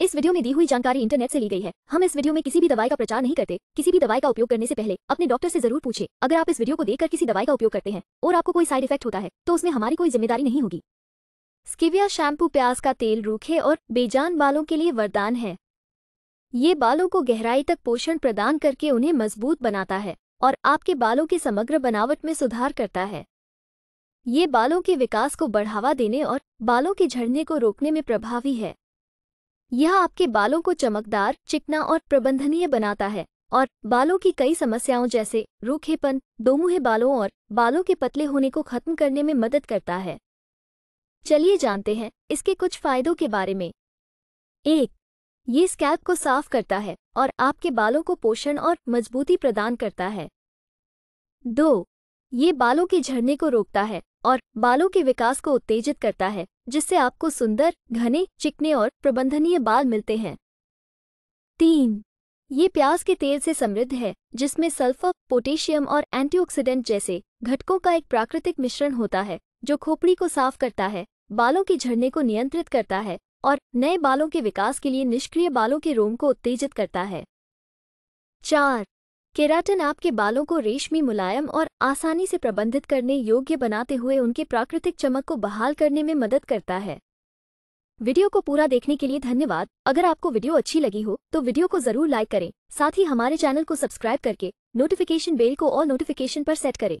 इस वीडियो में दी हुई जानकारी इंटरनेट से ली गई है हम इस वीडियो में किसी भी दवाई का प्रचार नहीं करते किसी भी दवाई का उपयोग करने से पहले अपने डॉक्टर से जरूर पूछे अगर आप इस वीडियो को देखकर किसी दवाई का उपयोग करते हैं और आपको कोई साइड इफेक्ट होता है तो उसमें हमारी कोई जिम्मेदारी नहीं होगी स्किविया शैम्पू प्याज का तेल रूखे और बेजान बालों के लिए वरदान है ये बालों को गहराई तक पोषण प्रदान करके उन्हें मजबूत बनाता है और आपके बालों की समग्र बनावट में सुधार करता है ये बालों के विकास को बढ़ावा देने और बालों के झड़ने को रोकने में प्रभावी है यह आपके बालों को चमकदार चिकना और प्रबंधनीय बनाता है और बालों की कई समस्याओं जैसे रूखेपन दोमुहे बालों और बालों के पतले होने को खत्म करने में मदद करता है चलिए जानते हैं इसके कुछ फायदों के बारे में एक ये स्कैल्प को साफ करता है और आपके बालों को पोषण और मजबूती प्रदान करता है दो ये बालों के झड़ने को रोकता है और बालों के विकास को उत्तेजित करता है जिससे आपको सुंदर घने चिकने और प्रबंधनीय बाल मिलते हैं तीन ये प्याज के तेल से समृद्ध है जिसमें सल्फर पोटेशियम और एंटीऑक्सीडेंट जैसे घटकों का एक प्राकृतिक मिश्रण होता है जो खोपड़ी को साफ करता है बालों के झड़ने को नियंत्रित करता है और नए बालों के विकास के लिए निष्क्रिय बालों के रोम को उत्तेजित करता है चार केराटिन आपके बालों को रेशमी मुलायम और आसानी से प्रबंधित करने योग्य बनाते हुए उनके प्राकृतिक चमक को बहाल करने में मदद करता है वीडियो को पूरा देखने के लिए धन्यवाद अगर आपको वीडियो अच्छी लगी हो तो वीडियो को जरूर लाइक करें साथ ही हमारे चैनल को सब्सक्राइब करके नोटिफिकेशन बेल को और नोटिफिकेशन पर सेट करें